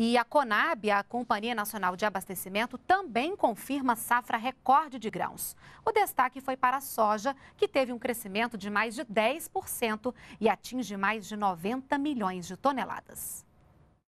E a Conab, a Companhia Nacional de Abastecimento, também confirma safra recorde de grãos. O destaque foi para a soja, que teve um crescimento de mais de 10% e atinge mais de 90 milhões de toneladas.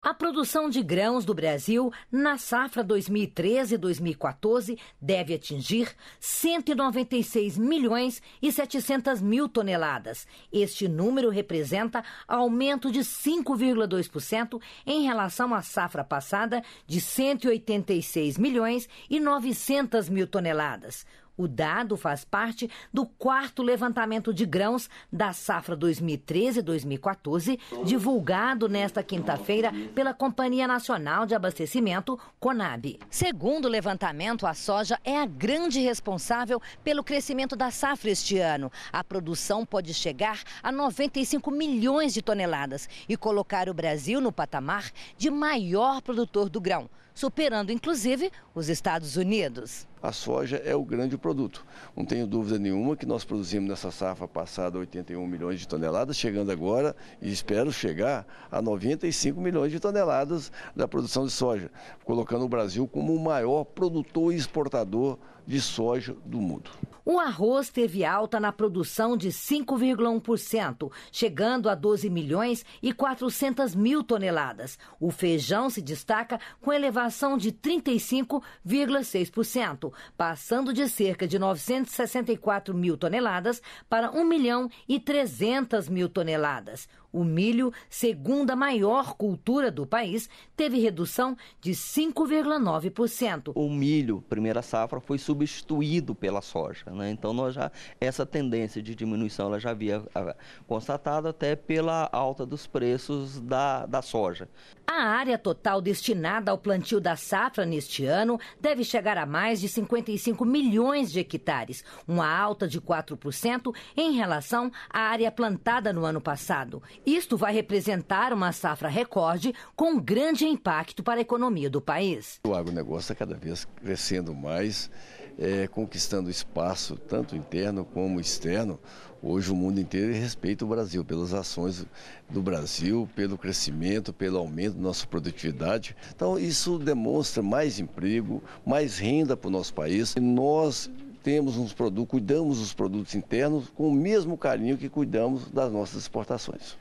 A produção de grãos do Brasil na safra 2013-2014 deve atingir 196 milhões e 700 mil toneladas. Este número representa aumento de 5,2% em relação à safra passada de 186 milhões e 900 mil toneladas. O dado faz parte do quarto levantamento de grãos da safra 2013-2014, divulgado nesta quinta-feira pela Companhia Nacional de Abastecimento, CONAB. Segundo o levantamento, a soja é a grande responsável pelo crescimento da safra este ano. A produção pode chegar a 95 milhões de toneladas e colocar o Brasil no patamar de maior produtor do grão superando inclusive os Estados Unidos. A soja é o grande produto. Não tenho dúvida nenhuma que nós produzimos nessa safra passada 81 milhões de toneladas, chegando agora, e espero chegar a 95 milhões de toneladas da produção de soja, colocando o Brasil como o maior produtor e exportador de soja do mundo. O arroz teve alta na produção de 5,1%, chegando a 12 milhões e 400 mil toneladas. O feijão se destaca com elevação de 35,6%, passando de cerca de 964 mil toneladas para 1 milhão e 300 mil toneladas. O milho, segunda maior cultura do país, teve redução de 5,9%. O milho, primeira safra, foi substituído pela soja. Né? Então, nós já, essa tendência de diminuição ela já havia ah, constatado até pela alta dos preços da, da soja. A área total destinada ao plantio da safra neste ano deve chegar a mais de 55 milhões de hectares, uma alta de 4% em relação à área plantada no ano passado. Isto vai representar uma safra recorde com grande impacto para a economia do país. O agronegócio está cada vez crescendo mais, é, conquistando espaço, tanto interno como externo. Hoje o mundo inteiro respeita o Brasil pelas ações do Brasil, pelo crescimento, pelo aumento da nossa produtividade. Então isso demonstra mais emprego, mais renda para o nosso país. E nós temos uns produtos, cuidamos dos produtos internos com o mesmo carinho que cuidamos das nossas exportações.